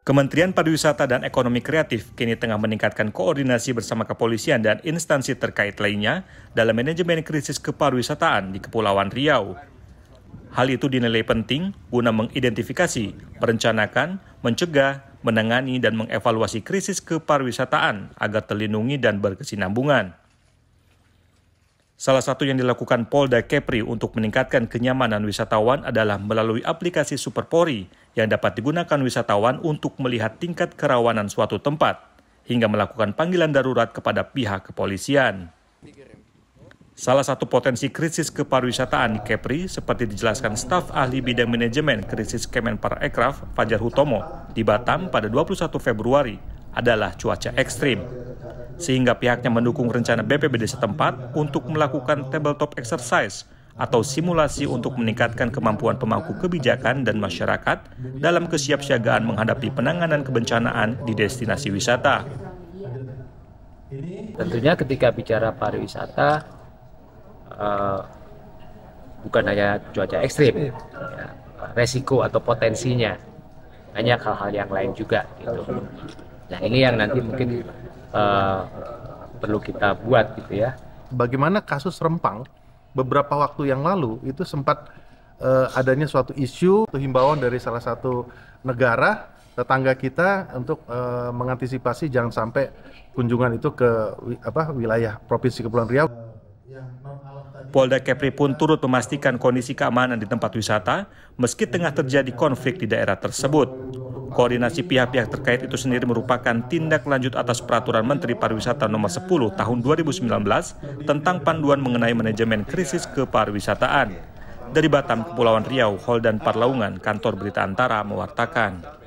Kementerian Pariwisata dan Ekonomi Kreatif kini tengah meningkatkan koordinasi bersama kepolisian dan instansi terkait lainnya dalam manajemen krisis kepariwisataan di Kepulauan Riau. Hal itu dinilai penting guna mengidentifikasi, merencanakan, mencegah, menangani, dan mengevaluasi krisis kepariwisataan agar terlindungi dan berkesinambungan. Salah satu yang dilakukan Polda Kepri untuk meningkatkan kenyamanan wisatawan adalah melalui aplikasi Superpori yang dapat digunakan wisatawan untuk melihat tingkat kerawanan suatu tempat hingga melakukan panggilan darurat kepada pihak kepolisian. Salah satu potensi krisis kepariwisataan di Kepri seperti dijelaskan staf ahli bidang manajemen krisis Kemenpar Ekraf Fajar Hutomo di Batam pada 21 Februari adalah cuaca ekstrim sehingga pihaknya mendukung rencana BPBD setempat untuk melakukan tabletop exercise atau simulasi untuk meningkatkan kemampuan pemangku kebijakan dan masyarakat dalam kesiapsiagaan menghadapi penanganan kebencanaan di destinasi wisata. Tentunya ketika bicara pariwisata, eh, bukan hanya cuaca ekstrim, ya, resiko atau potensinya, banyak hal-hal yang lain juga. Gitu. Nah ini yang nanti mungkin uh, perlu kita buat gitu ya. Bagaimana kasus Rempang beberapa waktu yang lalu itu sempat uh, adanya suatu isu himbauan dari salah satu negara tetangga kita untuk uh, mengantisipasi jangan sampai kunjungan itu ke apa wilayah Provinsi Kepulauan Riau. Polda Kepri pun turut memastikan kondisi keamanan di tempat wisata meski tengah terjadi konflik di daerah tersebut. Koordinasi pihak-pihak terkait itu sendiri merupakan tindak lanjut atas peraturan Menteri Pariwisata nomor 10 tahun 2019 tentang panduan mengenai manajemen krisis kepariwisataan. Dari Batam, Kepulauan Riau, dan Parlaungan, Kantor Berita Antara mewartakan.